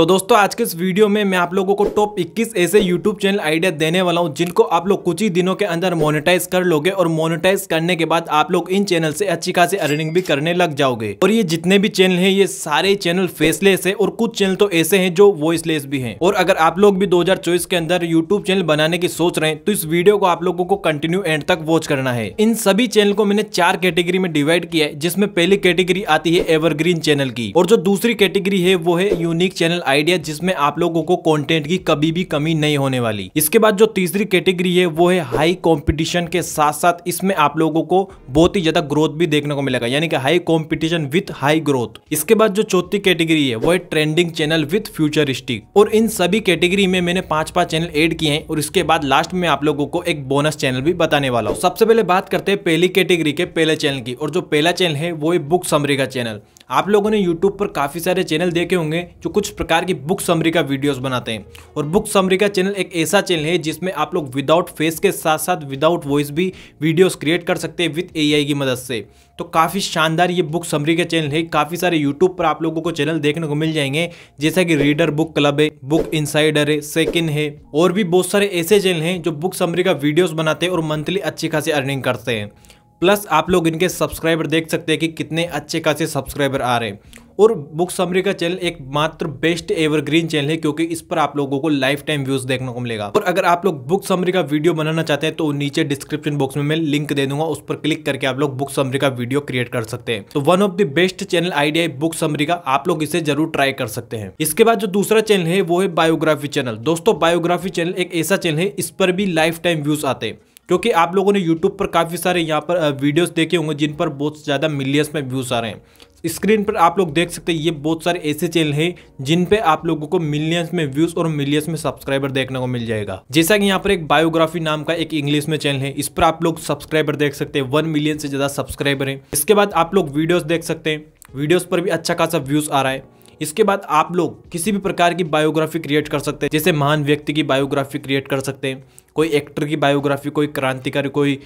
तो दोस्तों आज के इस वीडियो में मैं आप लोगों को टॉप 21 ऐसे यूट्यूब चैनल आइडिया देने वाला हूँ जिनको आप लोग कुछ ही दिनों के अंदर मोनिटाइज कर लोगे और मोनिटाइज करने के बाद आप लोग इन चैनल से अच्छी खासी अर्निंग भी करने लग जाओगे और ये जितने भी चैनल है ये सारे चैनल फेसलेस है और कुछ चैनल तो ऐसे है जो वॉइसलेस भी है और अगर आप लोग भी दो के अंदर यूट्यूब चैनल बनाने की सोच रहे हैं तो इस वीडियो को आप लोगों को कंटिन्यू एंड तक वॉच करना है इन सभी चैनल को मैंने चार कैटेगरी में डिवाइड किया है जिसमें पहली कैटेगरी आती है एवरग्रीन चैनल की और जो दूसरी कैटेगरी है वो है यूनिक चैनल आइडिया जिसमें आप लोगों को कंटेंट की कभी भी कमी नहीं होने वाली इसके बाद जो तीसरी कैटेगरी है वो है हाई कंपटीशन के साथ साथ इसमें आप लोगों को बहुत ही ज्यादा ग्रोथ भी देखने को मिलेगा यानी कि high competition with high growth इसके बाद जो चौथी कैटेगरी है वो है ट्रेंडिंग चैनल विथ फ्यूचरिस्टिक और इन सभी कैटेगरी में मैंने पांच पांच चैनल एड किए हैं और इसके बाद लास्ट में आप लोगों को एक बोनस चैनल भी बताने वाला हूँ सबसे पहले बात करते हैं पहली कैटेगरी के पहले चैनल की और जो पहला चैनल है वो है बुक समरी का चैनल आप लोगों ने यूट्यूब पर काफ़ी सारे चैनल देखे होंगे जो कुछ प्रकार की बुक समरी का वीडियोस बनाते हैं और बुक समरी का चैनल एक ऐसा चैनल है जिसमें आप लोग विदाउट फेस के साथ साथ विदाउट वॉइस भी वीडियोस क्रिएट कर सकते हैं विथ एआई की मदद से तो काफ़ी शानदार ये बुक समरी का चैनल है काफ़ी सारे यूट्यूब पर आप लोगों को चैनल देखने को मिल जाएंगे जैसा कि रीडर बुक क्लब है बुक इनसाइडर है सेकिन है और भी बहुत सारे ऐसे चैनल हैं जो बुक समरी का वीडियोज़ बनाते हैं और मंथली अच्छी खासी अर्निंग करते हैं प्लस आप लोग इनके सब्सक्राइबर देख सकते हैं कि कितने अच्छे खासे सब्सक्राइबर आ रहे हैं और बुक समरी का चैनल एक मात्र बेस्ट एवरग्रीन चैनल है क्योंकि इस पर आप लोगों को लाइफ टाइम व्यूज देखने को मिलेगा और अगर आप लोग बुक समरी का वीडियो बनाना चाहते हैं तो नीचे डिस्क्रिप्शन बॉक्स में मैं लिंक दे दूंगा उस पर क्लिक करके आप लोग बुक समरी का वीडियो क्रिएट कर सकते हैं तो one of the best channel idea है बुक समरी का आप लोग इसे जरूर ट्राई कर सकते हैं इसके बाद जो दूसरा चैनल है वो है बायोग्राफी चैनल दोस्तों बायोग्राफी चैनल एक ऐसा चैनल है इस पर भी लाइफ टाइम व्यूज आते हैं क्योंकि आप लोगों ने यूट्यूब पर काफ़ी सारे यहाँ पर वीडियोज़ देखे होंगे जिन पर बहुत ज़्यादा मिलियंस में व्यूज़ आ रहे हैं स्क्रीन पर आप लोग देख सकते हैं ये बहुत सारे ऐसे चैनल हैं जिन पे आप लोगों को मिलियंस में व्यूज और मिलियंस में सब्सक्राइबर देखने को मिल जाएगा जैसा कि यहाँ पर एक बायोग्राफी नाम का एक इंग्लिश में चैनल है इस पर आप लोग सब्सक्राइबर देख सकते हैं वन मिलियन से ज़्यादा सब्सक्राइबर है इसके बाद आप लोग वीडियोज़ देख सकते हैं वीडियोज़ पर भी अच्छा खासा व्यूज़ आ रहा है इसके बाद आप लोग किसी भी प्रकार की बायोग्राफी क्रिएट कर सकते हैं जैसे महान व्यक्ति की बायोग्राफी क्रिएट कर सकते हैं कोई एक्टर की बायोग्राफी कोई क्रांतिकारी कोई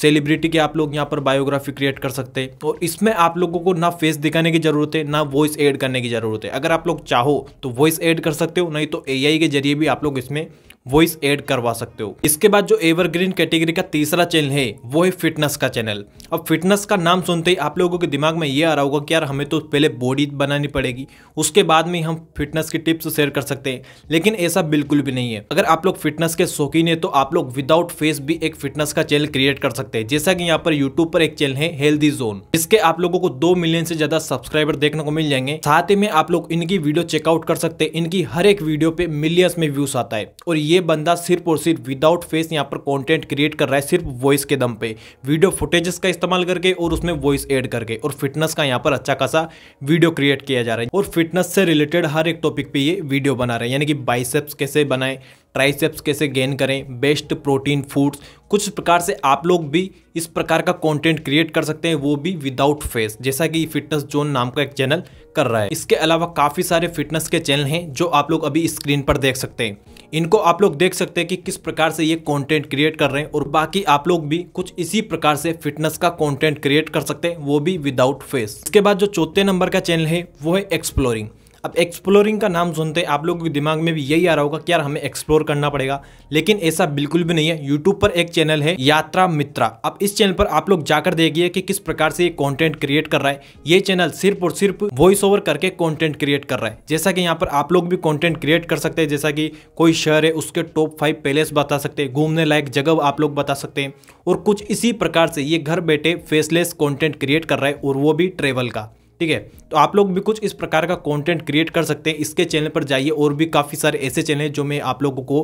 सेलिब्रिटी की आप लोग यहाँ पर बायोग्राफी क्रिएट कर सकते हैं और तो इसमें आप लोगों को ना फेस दिखाने की ज़रूरत है ना वॉइस ऐड करने की ज़रूरत है अगर आप लोग चाहो तो वॉइस ऐड कर सकते हो नहीं तो एआई के जरिए भी आप लोग इसमें वॉइस ऐड करवा सकते हो इसके बाद जो एवरग्रीन कैटेगरी का तीसरा चैनल है वो है फिटनेस का चैनल अब फिटनेस का नाम सुनते ही आप लोगों के दिमाग में ये आ रहा होगा कि यार हमें तो पहले बॉडी बनानी पड़ेगी उसके बाद में हम फिटनेस की टिप्स शेयर कर सकते हैं लेकिन ऐसा बिल्कुल भी नहीं है अगर आप लोग फिटनेस के शौकीन है तो आप लोग विदाउट फेस भी एक फिटनेस का चैनल क्रिएट कर सकते हैं जैसा कि यहाँ पर यूट्यूब पर एक चैनल है हेल्दी जोन इसके आप लोगों को दो मिलियन से ज्यादा सब्सक्राइबर देखने को मिल जाएंगे साथ ही में आप लोग इनकी वीडियो चेकआउट कर सकते हैं इनकी हर एक वीडियो पे मिलियंस में व्यूज आता है और ये ये बंदा सिर्फ और सिर्फ विदाउट फेस यहाँ पर कंटेंट क्रिएट कर रहा है सिर्फ वॉइस के दम पे वीडियो फुटेजेस का इस्तेमाल करके और उसमें वॉइस ऐड करके और फिटनेस का यहाँ पर अच्छा खासा वीडियो क्रिएट किया जा रहा है और फिटनेस से रिलेटेड हर एक टॉपिक पे ये वीडियो बना रहे हैं यानी कि बाइसेप्स कैसे बनाएं ट्राइसेप्स कैसे गेन करें बेस्ट प्रोटीन फूड्स कुछ प्रकार से आप लोग भी इस प्रकार का कंटेंट क्रिएट कर सकते हैं वो भी विदाउट फेस जैसा कि फिटनेस जोन नाम का एक चैनल कर रहा है इसके अलावा काफ़ी सारे फिटनेस के चैनल हैं जो आप लोग अभी स्क्रीन पर देख सकते हैं इनको आप लोग देख सकते हैं कि किस प्रकार से ये कंटेंट क्रिएट कर रहे हैं और बाकी आप लोग भी कुछ इसी प्रकार से फिटनेस का कंटेंट क्रिएट कर सकते हैं वो भी विदाउट फेस इसके बाद जो चौथे नंबर का चैनल है वो है एक्सप्लोरिंग अब एक्सप्लोरिंग का नाम सुनते हैं आप लोगों के दिमाग में भी यही आ रहा होगा कि यार हमें एक्सप्लोर करना पड़ेगा लेकिन ऐसा बिल्कुल भी नहीं है यूट्यूब पर एक चैनल है यात्रा मित्रा अब इस चैनल पर आप लोग जाकर देखिए कि किस प्रकार से ये कॉन्टेंट क्रिएट कर रहा है ये चैनल सिर्फ और सिर्फ वॉइस ओवर करके कॉन्टेंट क्रिएट कर रहा है जैसा कि यहाँ पर आप लोग भी कॉन्टेंट क्रिएट कर सकते हैं जैसा कि कोई शहर है उसके टॉप फाइव पैलेस बता सकते हैं घूमने लायक जगह आप लोग बता सकते हैं और कुछ इसी प्रकार से ये घर बैठे फेसलेस कॉन्टेंट क्रिएट कर रहा है और वो भी ट्रेवल का ठीक है तो आप लोग भी कुछ इस प्रकार का कंटेंट क्रिएट कर सकते हैं इसके चैनल पर जाइए और भी काफ़ी सारे ऐसे चैनल जो मैं आप लोगों को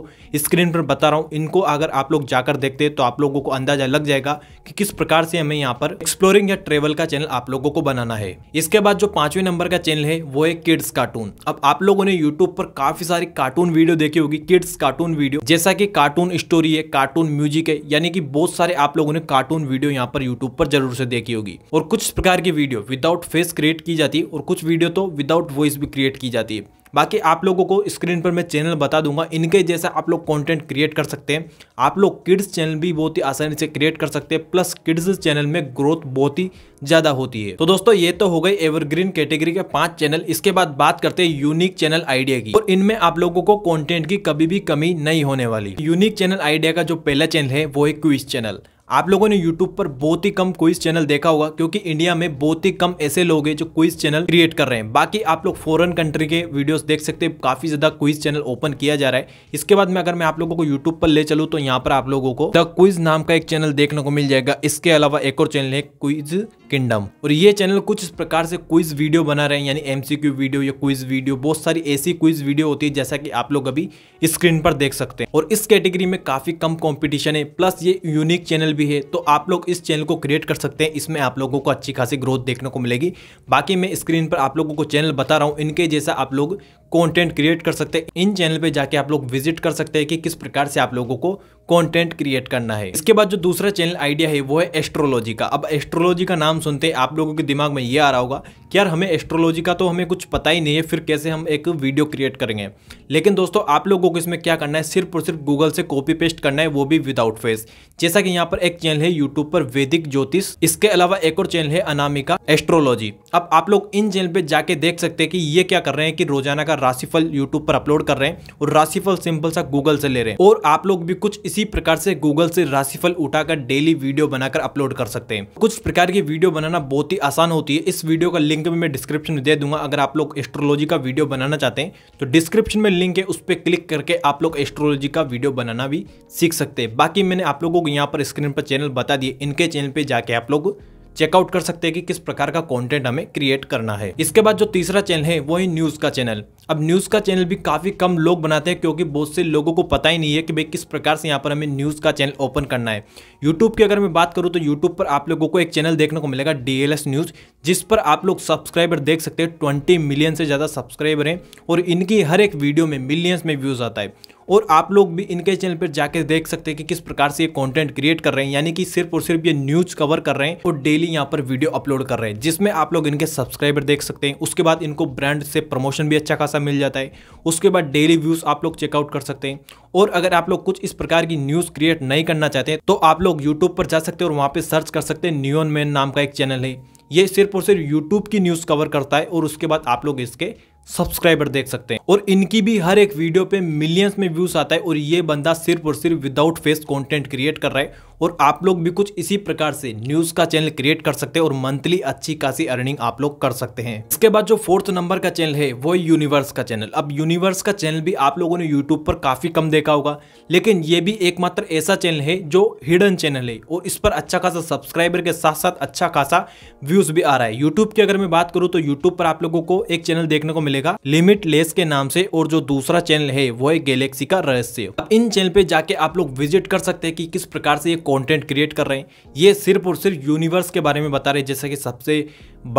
स्क्रीन पर बता रहा हूँ इनको अगर आप लोग जाकर देखते हैं तो आप लोगों को अंदाजा लग जाएगा कि किस प्रकार से हमें यहाँ पर एक्सप्लोरिंग या ट्रेवल का चैनल आप लोगों को बनाना है इसके बाद जो पांचवें नंबर का चैनल है वो है किड्स कार्टून अब आप लोगों ने यूट्यूब पर काफी सारी कार्टून वीडियो देखी होगी किड्स कार्टून वीडियो जैसा कि कार्टून स्टोरी है कार्टून म्यूजिक है यानी कि बहुत सारे आप लोगों ने कार्टून वीडियो यहाँ पर यूट्यूब पर जरूर से देखी होगी और कुछ प्रकार की video without face create create की जाती है और कुछ वीडियो तो विदाउट वॉइस भी क्रिएट की जाती है बाकी आप लोगों को स्क्रीन पर मैं चैनल बता दूंगा इनके जैसा आप लोग कंटेंट क्रिएट कर सकते हैं आप लोग किड्स चैनल भी बहुत ही आसानी से क्रिएट कर सकते हैं प्लस किड्स चैनल में ग्रोथ बहुत ही ज़्यादा होती है तो दोस्तों ये तो हो गए एवरग्रीन कैटेगरी के पांच चैनल इसके बाद बात करते हैं यूनिक चैनल आइडिया की और इनमें आप लोगों को कॉन्टेंट की कभी भी कमी नहीं होने वाली यूनिक चैनल आइडिया का जो पहला चैनल है वो है क्विज चैनल आप लोगों ने यूट्यूब पर बहुत ही कम क्विज चैनल देखा होगा क्योंकि इंडिया में बहुत ही कम ऐसे लोग हैं जो क्विज चैनल क्रिएट कर रहे हैं बाकी आप लोग फॉरन कंट्री के वीडियोस देख सकते हैं काफी ज्यादा क्विज चैनल ओपन किया जा रहा है इसके बाद में अगर मैं आप लोगों को यूट्यूब पर ले चलूँ तो यहाँ पर आप लोगों को द क्विज नाम का एक चैनल देखने को मिल जाएगा इसके अलावा एक और चैनल है क्विज किंगडम और ये चैनल कुछ इस प्रकार से क्विज वीडियो बना रहे हैं यानी एमसीक्यू वीडियो या क्विज वीडियो बहुत सारी ऐसी क्विज वीडियो होती है जैसा कि आप लोग अभी स्क्रीन पर देख सकते हैं और इस कैटेगरी में काफी कम कॉम्पिटिशन है प्लस ये यूनिक चैनल भी है तो आप लोग इस चैनल को क्रिएट कर सकते हैं इसमें आप लोगों को अच्छी खासी ग्रोथ देखने को मिलेगी बाकी मैं स्क्रीन पर आप लोगों को चैनल बता रहा हूँ इनके जैसा आप लोग कॉन्टेंट क्रिएट कर सकते हैं इन चैनल पे जाके आप लोग विजिट कर सकते हैं कि किस प्रकार से आप लोगों को कॉन्टेंट क्रिएट करना है इसके बाद जो दूसरा चैनल आइडिया है वो है एस्ट्रोलॉजी का अब एस्ट्रोलॉजी का नाम नाम सुनते आप लोगों के दिमाग में ये आ रहा होगा कि यार हमें एस्ट्रोलॉजी का तो हमें कुछ पता ही नहीं है फिर कैसे हम एक वीडियो क्रिएट करेंगे लेकिन दोस्तों आप लोगों को इसमें क्या करना है सिर्फ और सिर्फ गूगल से कॉपी पेस्ट करना है वो भी विदाउट फेस जैसा कि यहाँ पर एक चैनल है यूट्यूब पर वैदिक ज्योतिष इसके अलावा एक और चैनल है अनामिका एस्ट्रोलॉजी अब आप लोग इन चैनल पर जाके देख सकते हैं कि ये क्या कर रहे हैं कि रोजाना का राशिफल यूट्यूब पर अपलोड कर रहे हैं और राशिफल सिंपल सा गूगल से ले रहे हैं और आप लोग भी कुछ इसी प्रकार से गूगल से राशिफल उठाकर डेली वीडियो बनाकर अपलोड कर सकते हैं कुछ प्रकार की वीडियो वीडियो बनाना बहुत ही आसान होती है इस वीडियो का लिंक भी मैं डिस्क्रिप्शन में दे दूंगा अगर आप लोग एस्ट्रोलॉजी का वीडियो बनाना चाहते हैं तो डिस्क्रिप्शन में लिंक है उस पर क्लिक करके आप लोग एस्ट्रोलॉजी का वीडियो बनाना भी सीख सकते हैं बाकी मैंने आप लोगों को यहाँ पर स्क्रीन पर चैनल बता दिए इनके चैनल पर जाके आप लोग चेकआउट कर सकते हैं कि किस प्रकार का कंटेंट हमें क्रिएट करना है इसके बाद जो तीसरा चैनल है वो है न्यूज का चैनल अब न्यूज का चैनल भी काफी कम लोग बनाते हैं क्योंकि बहुत से लोगों को पता ही नहीं है कि भाई किस प्रकार से यहाँ पर हमें न्यूज का चैनल ओपन करना है यूट्यूब की अगर मैं बात करूँ तो यूट्यूब पर आप लोगों को एक चैनल देखने को मिलेगा डीएलएस न्यूज जिस पर आप लोग सब्सक्राइबर देख सकते हैं ट्वेंटी मिलियन से ज्यादा सब्सक्राइबर हैं और इनकी हर एक वीडियो में मिलियंस में व्यूज आता है और आप लोग भी इनके चैनल पर जाकर देख सकते हैं कि किस प्रकार से ये कंटेंट क्रिएट कर रहे हैं यानी कि सिर्फ और सिर्फ ये न्यूज कवर कर रहे हैं और डेली यहाँ पर वीडियो अपलोड कर रहे हैं जिसमें आप लोग इनके सब्सक्राइबर देख सकते हैं उसके बाद इनको ब्रांड से प्रमोशन भी अच्छा खासा मिल जाता है उसके बाद डेली व्यूज आप लोग चेकआउट कर सकते हैं और अगर आप लोग कुछ इस प्रकार की न्यूज क्रिएट नहीं करना चाहते हैं तो आप लोग यूट्यूब पर जा सकते हैं और वहाँ पर सर्च कर सकते हैं न्यून मैन नाम का एक चैनल है ये सिर्फ और सिर्फ यूट्यूब की न्यूज़ कवर करता है और उसके बाद आप लोग इसके सब्सक्राइबर देख सकते हैं और इनकी भी हर एक वीडियो पे मिलियंस में व्यूज आता है और ये बंदा सिर्फ और सिर्फ विदाउट फेस कंटेंट क्रिएट कर रहा है और आप लोग भी कुछ इसी प्रकार से न्यूज़ का चैनल क्रिएट कर सकते हैं और मंथली अच्छी खासी अर्निंग आप लोग कर सकते हैं इसके बाद जो फोर्थ नंबर का चैनल है वो यूनिवर्स का चैनल अब यूनिवर्स का चैनल भी आप लोगों ने यूट्यूब पर काफ़ी कम देखा होगा लेकिन ये भी एकमात्र ऐसा चैनल है जो हिडन चैनल है और इस पर अच्छा खासा सब्सक्राइबर के साथ साथ अच्छा खासा व्यूज़ भी आ रहा है यूट्यूब की अगर मैं बात करूँ तो यूट्यूब पर आप लोगों को एक चैनल देखने को मिलेगा लिमिट लेस के नाम से और जो दूसरा चैनल है वो है गैलेक्सी का रहस्य इन चैनल पे जाके आप लोग विजिट कर सकते हैं कि किस प्रकार से ये कंटेंट क्रिएट कर रहे हैं ये सिर्फ और सिर्फ यूनिवर्स के बारे में बता रहे हैं जैसे कि सबसे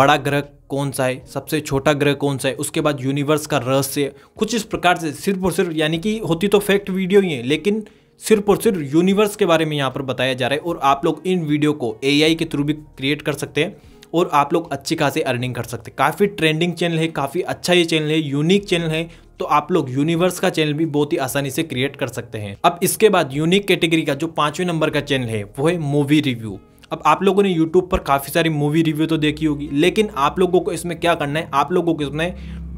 बड़ा ग्रह कौन सा है सबसे छोटा ग्रह कौन सा है उसके बाद यूनिवर्स का रहस्य कुछ इस प्रकार से सिर्फ और सिर्फ यानी कि होती तो फैक्ट वीडियो ही है लेकिन सिर्फ और सिर्फ यूनिवर्स के बारे में यहाँ पर बताया जा रहा है और आप लोग इन वीडियो को ए के थ्रू भी क्रिएट कर सकते हैं और आप लोग अच्छी खासी अर्निंग कर सकते हैं काफ़ी ट्रेंडिंग चैनल है काफ़ी अच्छा ये चैनल है यूनिक चैनल है तो आप लोग यूनिवर्स का चैनल भी बहुत ही आसानी से क्रिएट कर सकते हैं अब इसके बाद यूनिक कैटेगरी का जो पांचवें नंबर का चैनल है वो है मूवी रिव्यू अब आप लोगों ने यूट्यूब पर काफ़ी सारी मूवी रिव्यू तो देखी होगी लेकिन आप लोगों को इसमें क्या करना है आप लोगों को इसमें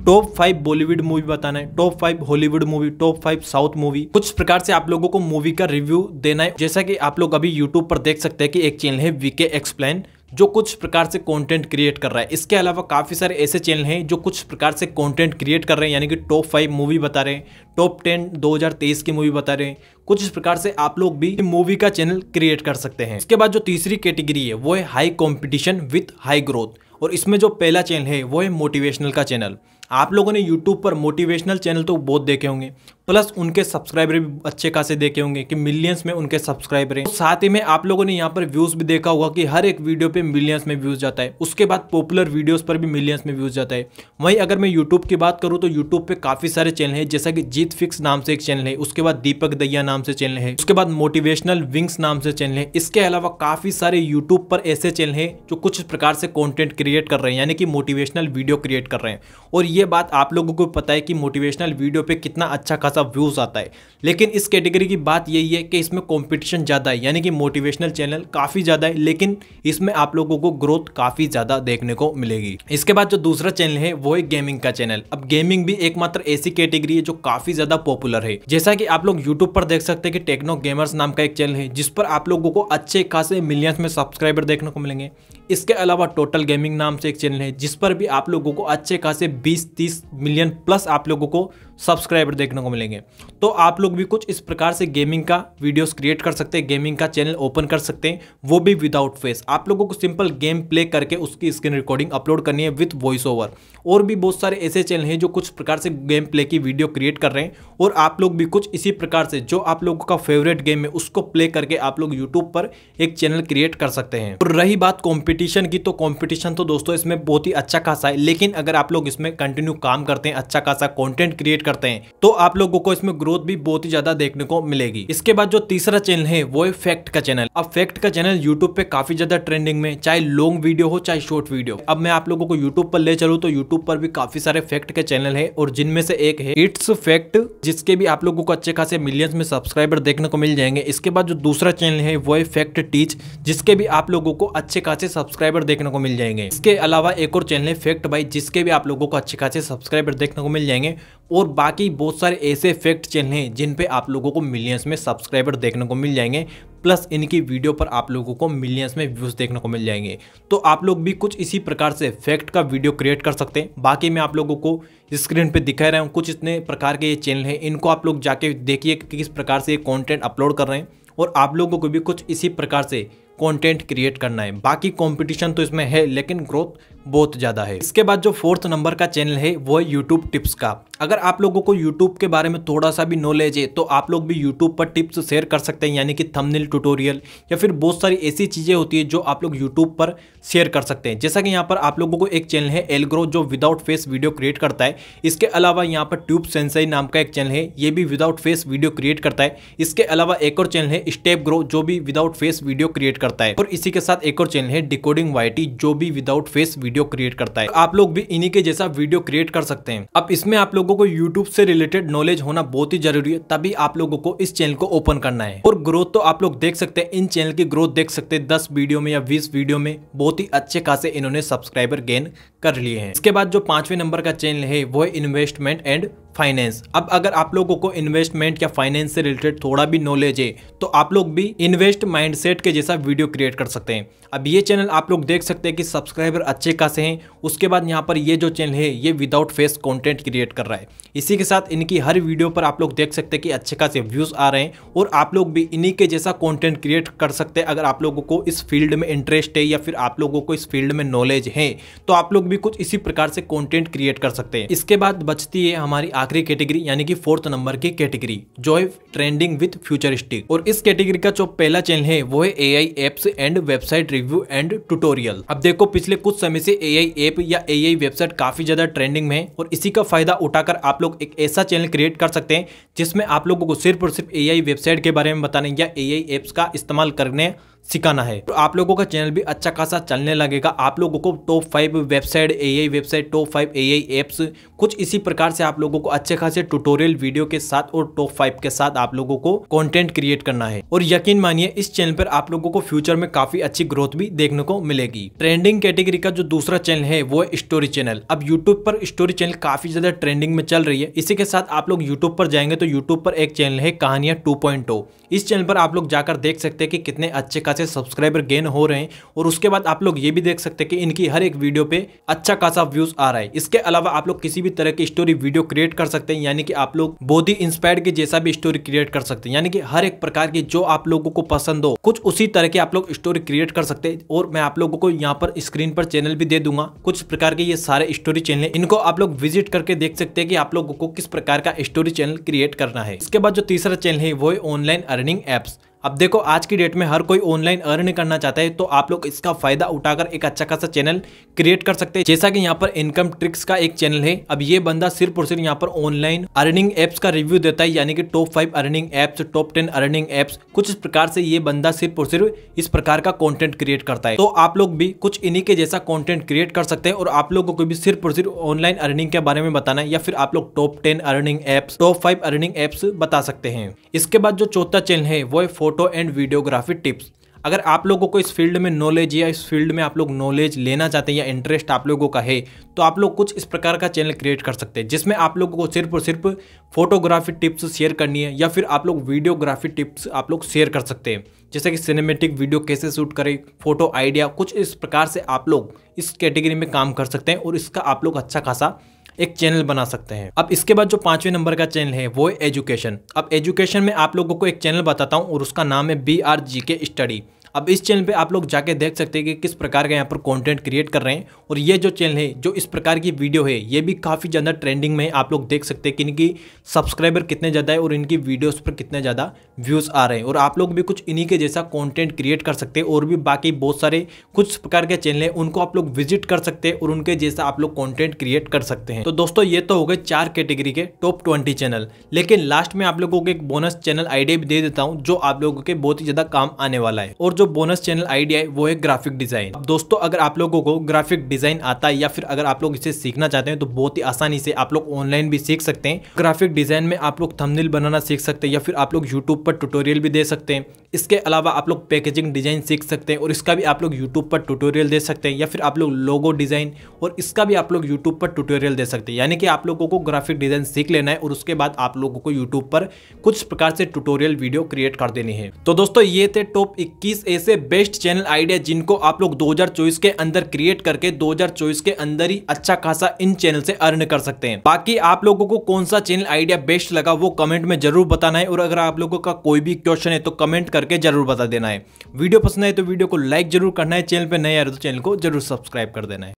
टॉप फाइव बॉलीवुड मूवी बताना है top five Hollywood movie top five south movie कुछ प्रकार से आप लोगों को मूवी का रिव्यू देना है जैसा कि आप लोग अभी यूट्यूब पर देख सकते हैं कि एक चैनल है वीके एक्सप्लेन जो कुछ प्रकार से कंटेंट क्रिएट कर रहा है इसके अलावा काफ़ी सारे ऐसे चैनल हैं जो कुछ प्रकार से कंटेंट क्रिएट कर रहे हैं यानी कि टॉप फाइव मूवी बता रहे हैं टॉप टेन 2023 की मूवी बता रहे हैं कुछ इस प्रकार से आप लोग भी मूवी का चैनल क्रिएट कर सकते हैं इसके बाद जो तीसरी कैटेगरी है वो है high competition with high growth और इसमें जो पहला चैनल है वो है मोटिवेशनल का चैनल आप लोगों ने यूट्यूब पर मोटिवेशनल चैनल तो बहुत देखे होंगे प्लस उनके सब्सक्राइबर भी अच्छे खासे देखे होंगे कि मिलियंस में उनके सब्सक्राइबर हैं साथ ही में आप लोगों ने यहाँ पर व्यूज़ भी देखा होगा कि हर एक वीडियो पे मिलियंस में व्यूज़ जाता है उसके बाद पॉपुलर वीडियोस पर भी मिलियंस में व्यूज़ जाता है वहीं अगर मैं यूट्यूब की बात करूँ तो यूट्यूब पे काफ़ी सारे चैनल हैं जैसा कि जीत फिक्स नाम से एक चैनल है उसके बाद दीपक दैया नाम से चैनल है उसके बाद मोटिवेशनल विंग्स नाम से चैनल है इसके अलावा काफ़ी सारे यूट्यूब पर ऐसे चैनल हैं जो कुछ प्रकार से कॉन्टेंट क्रिएट कर रहे हैं यानी कि मोटिवेशनल वीडियो क्रिएट कर रहे हैं और ये ये बात आप लोगों को पता है कि मोटिवेशनल वीडियो पे कितना अच्छा खासा व्यूज़ आता है लेकिन इस कैटेगरी की बात यही है कि इसमें कंपटीशन ज़्यादा है यानी कि मोटिवेशनल चैनल काफ़ी ज़्यादा है लेकिन इसमें आप लोगों को ग्रोथ काफ़ी ज़्यादा देखने को मिलेगी इसके बाद जो दूसरा चैनल है वो है गेमिंग का चैनल अब गेमिंग भी एकमात्र ऐसी कैटेगरी है जो काफ़ी ज़्यादा पॉपुलर है जैसा कि आप लोग यूट्यूब पर देख सकते हैं कि टेक्नो गेमर्स नाम का एक चैनल है जिस पर आप लोगों को अच्छे खासे मिलियंस में सब्सक्राइबर देखने को मिलेंगे इसके अलावा टोटल गेमिंग नाम से एक चैनल है जिस पर भी आप लोगों को अच्छे खासे बीस तीस मिलियन प्लस आप लोगों को सब्सक्राइबर देखने को मिलेंगे तो आप लोग भी कुछ इस प्रकार से गेमिंग का वीडियोस क्रिएट कर सकते हैं गेमिंग का चैनल ओपन कर सकते हैं वो भी विदाउट फेस आप लोगों को सिंपल गेम प्ले करके उसकी स्क्रीन रिकॉर्डिंग अपलोड करनी है विथ वॉइस ओवर और भी बहुत सारे ऐसे चैनल हैं जो कुछ प्रकार से गेम प्ले की वीडियो क्रिएट कर रहे हैं और आप लोग भी कुछ इसी प्रकार से जो आप लोगों का फेवरेट गेम है उसको प्ले करके आप लोग यूट्यूब पर एक चैनल क्रिएट कर सकते हैं और रही बात कॉम्पिटिशन की तो कॉम्पिटिशन तो दोस्तों इसमें बहुत ही अच्छा खासा है लेकिन अगर आप लोग इसमें कंटिन्यू काम करते हैं अच्छा खासा कॉन्टेंट क्रिएट क्रिएट करते हैं तो आप लोगों को इसमें ग्रोथ भी बहुत ही ज्यादा देखने को मिलेगी इसके बाद जो तीसरा चैनल है वो है फैक्ट का चैनल अब फैक्ट का चैनल यूट्यूब पे काफी ज्यादा ट्रेंडिंग में चाहे लॉन्ग वीडियो हो चाहे शॉर्ट वीडियो अब मैं आप लोगों को यूट्यूब पर ले चलू तो यूट्यूब पर भी काफी सारे फैक्ट के चैनल है और जिनमें से एक है इट्स फैक्ट जिसके भी आप लोगों को अच्छे खासे मिलियंस में सब्सक्राइबर देखने को मिल जाएंगे इसके बाद जो दूसरा चैनल है वो है फैक्ट टीच जिसके भी आप लोगों को अच्छे खासे सब्सक्राइबर देखने को मिल जाएंगे इसके अलावा एक और चैनल है फैक्ट बाई जिसके भी आप लोगों को अच्छे खासे सब्सक्राइबर देखने को मिल जाएंगे और बाकी बहुत सारे ऐसे फैक्ट चैनल हैं जिन पे आप लोगों को मिलियंस में सब्सक्राइबर देखने को मिल जाएंगे प्लस इनकी वीडियो पर आप लोगों को मिलियंस में व्यूज़ देखने को मिल जाएंगे तो आप लोग भी कुछ इसी प्रकार से फैक्ट का वीडियो क्रिएट कर सकते हैं बाकी मैं आप लोगों को स्क्रीन पे दिखा रहा हूँ कुछ इतने प्रकार के ये चैनल हैं इनको आप लोग जाके देखिए कि किस प्रकार से ये कॉन्टेंट अपलोड कर रहे हैं और आप लोगों को भी कुछ इसी प्रकार से कॉन्टेंट क्रिएट करना है बाकी कॉम्पिटिशन तो इसमें है लेकिन ग्रोथ बहुत ज़्यादा है इसके बाद जो फोर्थ नंबर का चैनल है वो है यूट्यूब टिप्स का अगर आप लोगों को यूट्यूब के बारे में थोड़ा सा भी नॉलेज है तो आप लोग भी यूट्यूब पर टिप्स शेयर कर सकते हैं यानी कि थंबनेल ट्यूटोरियल या फिर बहुत सारी ऐसी चीज़ें होती है जो आप लोग यूट्यूब पर शेयर कर सकते हैं जैसा कि यहाँ पर आप लोगों को एक चैनल है एलग्रो जो विदाउट फेस वीडियो क्रिएट करता है इसके अलावा यहाँ पर ट्यूब सेंसई नाम का एक चैनल है ये भी विदाउट फेस वीडियो क्रिएट करता है इसके अलावा एक और चैनल है स्टेप ग्रो जो भी विदाउट फेस वीडियो क्रिएट करता है और इसी के साथ एक और चैनल है डिकोडिंग वाइटी जो भी without face video video create करता है आप लोग भी इन्हीं के जैसा वीडियो क्रिएट कर सकते हैं अब इसमें आप लोगों को यूट्यूब से रिलेटेड नॉलेज होना बहुत ही जरूरी है तभी आप लोगों को इस चैनल को ओपन करना है और ग्रोथ तो आप लोग देख सकते हैं इन चैनल की ग्रोथ देख सकते हैं दस वीडियो में या बीस वीडियो में बहुत ही अच्छे खासे इन्होंने सब्सक्राइबर गेन कर लिए हैं इसके बाद जो पांचवें नंबर का चैनल है वो है इन्वेस्टमेंट एंड फाइनेंस अब अगर आप लोगों को इन्वेस्टमेंट या फाइनेंस से रिलेटेड थोड़ा भी नॉलेज है तो आप लोग भी इन्वेस्ट माइंडसेट के जैसा वीडियो क्रिएट कर सकते हैं अब ये चैनल आप लोग देख सकते हैं कि सब्सक्राइबर अच्छे खासे हैं उसके बाद यहाँ पर ये जो चैनल है ये विदाउट फेस कंटेंट क्रिएट कर रहा है इसी के साथ इनकी हर वीडियो पर आप लोग देख सकते हैं कि अच्छे खासे व्यूज़ आ रहे हैं और आप लोग भी इन्हीं के जैसा कॉन्टेंट क्रिएट कर सकते हैं अगर आप लोगों को इस फील्ड में इंटरेस्ट है या फिर आप लोगों को इस फील्ड में नॉलेज है तो आप लोग भी कुछ इसी प्रकार से कॉन्टेंट क्रिएट कर सकते हैं इसके बाद बचती है हमारी आखिरी कैटेगरी यानी कि फोर्थ नंबर की कैटेगरी जो है ट्रेंडिंग विथ फ्यूचरिस्टिक और इस कैटेगरी का जो पहला चैनल है वो है A I apps and website review and tutorial अब देखो पिछले कुछ समय से ए आई ऐप या ए आई वेबसाइट काफी ज्यादा ट्रेंडिंग में है और इसी का फायदा उठाकर आप लोग एक ऐसा चैनल क्रिएट कर सकते हैं जिसमें आप लोगों को सिर्फ और सिर्फ ए आई वेबसाइट के बारे में बताने या ए आई एप्स का इस्तेमाल करने सिखाना है तो आप लोगों का चैनल भी अच्छा खासा चलने लगेगा आप लोगों को top five website a website top five a apps कुछ इसी प्रकार से आप लोगों को अच्छे खासे ट्यूटोरियल वीडियो के साथ और टॉप फाइव के साथ आप लोगों को कंटेंट क्रिएट करना है और यकीन मानिए इस चैनल पर आप लोगों को फ्यूचर में काफी अच्छी ग्रोथ भी देखने को मिलेगी ट्रेंडिंग कैटेगरी का जो दूसरा चैनल है वो है स्टोरी चैनल अब यूट्यूब पर स्टोरी चैनल काफी ज्यादा ट्रेंडिंग में चल रही है इसी के साथ आप लोग यूट्यूब पर जाएंगे तो यूट्यूब पर एक चैनल है कहानियां टू oh। इस चैनल पर आप लोग जाकर देख सकते हैं कि कितने अच्छे खासे सब्सक्राइबर गेन हो रहे हैं और उसके बाद आप लोग ये भी देख सकते हैं कि इनकी हर एक वीडियो पे अच्छा खासा व्यूज आ रहा है इसके अलावा आप लोग किसी भी तरह की स्टोरी वीडियो क्रिएट कर सकते हैं यानी कि आप लोग बहुत ही इंस्पायर्ड के जैसा भी स्टोरी क्रिएट कर सकते हैं यानी कि हर एक प्रकार की जो आप लोगों को पसंद हो कुछ उसी तरह की आप लोग स्टोरी क्रिएट कर सकते हैं और मैं आप लोगों को यहाँ पर स्क्रीन पर चैनल भी दे दूंगा कुछ प्रकार के ये सारे स्टोरी चैनल इनको आप लोग विजिट करके देख सकते हैं कि आप लोगों को किस प्रकार का स्टोरी चैनल क्रिएट करना है इसके बाद जो तीसरा चैनल है वो है ऑनलाइन अर्निंग एप्स अब देखो आज की डेट में हर कोई ऑनलाइन अर्न करना चाहता है तो आप लोग इसका फायदा उठाकर एक अच्छा खासा चैनल क्रिएट कर सकते हैं जैसा कि यहाँ पर इनकम ट्रिक्स का एक चैनल है अब ये बंदा सिर्फ और सिर्फ यहाँ पर ऑनलाइन अर्निंग एप्स का रिव्यू देता है यानी कि top five earning apps top ten earning apps कुछ इस प्रकार से ये बंदा सिर्फ और सिर्फ इस प्रकार का कॉन्टेंट क्रिएट करता है तो आप लोग भी कुछ इन्हीं के जैसा कॉन्टेंट क्रिएट कर सकते हैं और आप लोगों को भी सिर्फ और सिर्फ ऑनलाइन अर्निंग के बारे में बताना है या फिर आप लोग top ten earning apps top five earning apps बता सकते हैं इसके बाद जो चौथा चैनल है वो है फोटो एंड वीडियोग्राफी टिप्स अगर आप लोगों को इस फील्ड में नॉलेज या इस फील्ड में आप लोग नॉलेज लेना चाहते हैं या इंटरेस्ट आप लोगों का है तो आप लोग कुछ इस प्रकार का चैनल क्रिएट कर सकते हैं जिसमें आप लोगों को सिर्फ और सिर्फ फोटोग्राफी टिप्स शेयर करनी है या फिर आप लोग वीडियोग्राफी टिप्स आप लोग शेयर कर सकते हैं जैसे कि सिनेमेटिक वीडियो कैसे शूट करें फोटो आइडिया कुछ इस प्रकार से आप लोग इस कैटेगरी में काम कर सकते हैं और इसका आप लोग अच्छा खासा एक चैनल बना सकते हैं अब इसके बाद जो पांचवें नंबर का चैनल है वो है एजुकेशन अब एजुकेशन में आप लोगों को एक चैनल बताता हूँ और उसका नाम है बी आर जी के स्टडी अब इस चैनल पर आप लोग जाके देख सकते हैं कि किस प्रकार का यहाँ पर कॉन्टेंट क्रिएट कर रहे हैं और ये जो चैनल है जो इस प्रकार की वीडियो है ये भी काफ़ी ज़्यादा ट्रेंडिंग में है आप लोग देख सकते हैं कि इनकी सब्सक्राइबर कितने ज़्यादा है और इनकी वीडियोज़ पर कितने ज़्यादा व्यूज़ आ रहे हैं और आप लोग भी कुछ इन्हीं के जैसा कॉन्टेंट क्रिएट कर सकते हैं और भी बाकी बहुत सारे कुछ प्रकार के चैनल हैं उनको आप लोग विजिट कर सकते हैं और उनके जैसा आप लोग कॉन्टेंट क्रिएट कर सकते हैं तो दोस्तों ये तो हो गए चार कैटेगरी के टॉप ट्वेंटी चैनल लेकिन लास्ट में आप लोगों को एक बोनस चैनल आइडिया भी दे देता हूँ जो आप लोगों के बहुत ही ज़्यादा काम आने वाला है और जो बोनस चैनल आइडिया है वो है ग्राफिक डिज़ाइन दोस्तों अगर आप लोगों को ग्राफिक डिज़ाइन आता है या फिर अगर आप लोग इसे सीखना चाहते हैं तो बहुत ही आसानी से आप लोग ऑनलाइन भी सीख सकते हैं ग्राफिक डिज़ाइन में आप लोग थमनिल बनाना सीख सकते हैं या फिर आप लोग यूट्यूब पर ट्यूटोरियल भी दे सकते हैं इसके अलावा आप लोग पैकेजिंग डिज़ाइन सीख सकते हैं और इसका भी आप लोग यूट्यूब पर ट्यूटोरियल दे सकते हैं या फिर आप लोग लोगो डिज़ाइन और इसका भी आप लोग यूट्यूब पर ट्यूटोरियल दे सकते हैं यानी कि आप लोगों को ग्राफिक डिज़ाइन सीख लेना है और उसके बाद आप लोगों को यूट्यूब पर कुछ प्रकार से ट्यूटोरियल वीडियो क्रिएट कर देनी है तो दोस्तों ये थे टॉप इक्कीस ऐसे बेस्ट चैनल आइडिया जिनको आप लोग 2024 के अंदर क्रिएट करके 2024 के अंदर ही अच्छा खासा इन चैनल से अर्न कर सकते हैं बाकी आप लोगों को कौन सा चैनल आइडिया बेस्ट लगा वो कमेंट में जरूर बताना है और अगर आप लोगों का कोई भी क्वेश्चन है तो कमेंट करके जरूर बता देना है वीडियो पसंद आए तो वीडियो को लाइक जरूर करना है चैनल पर नए रहे तो चैनल को जरूर सब्सक्राइब कर देना है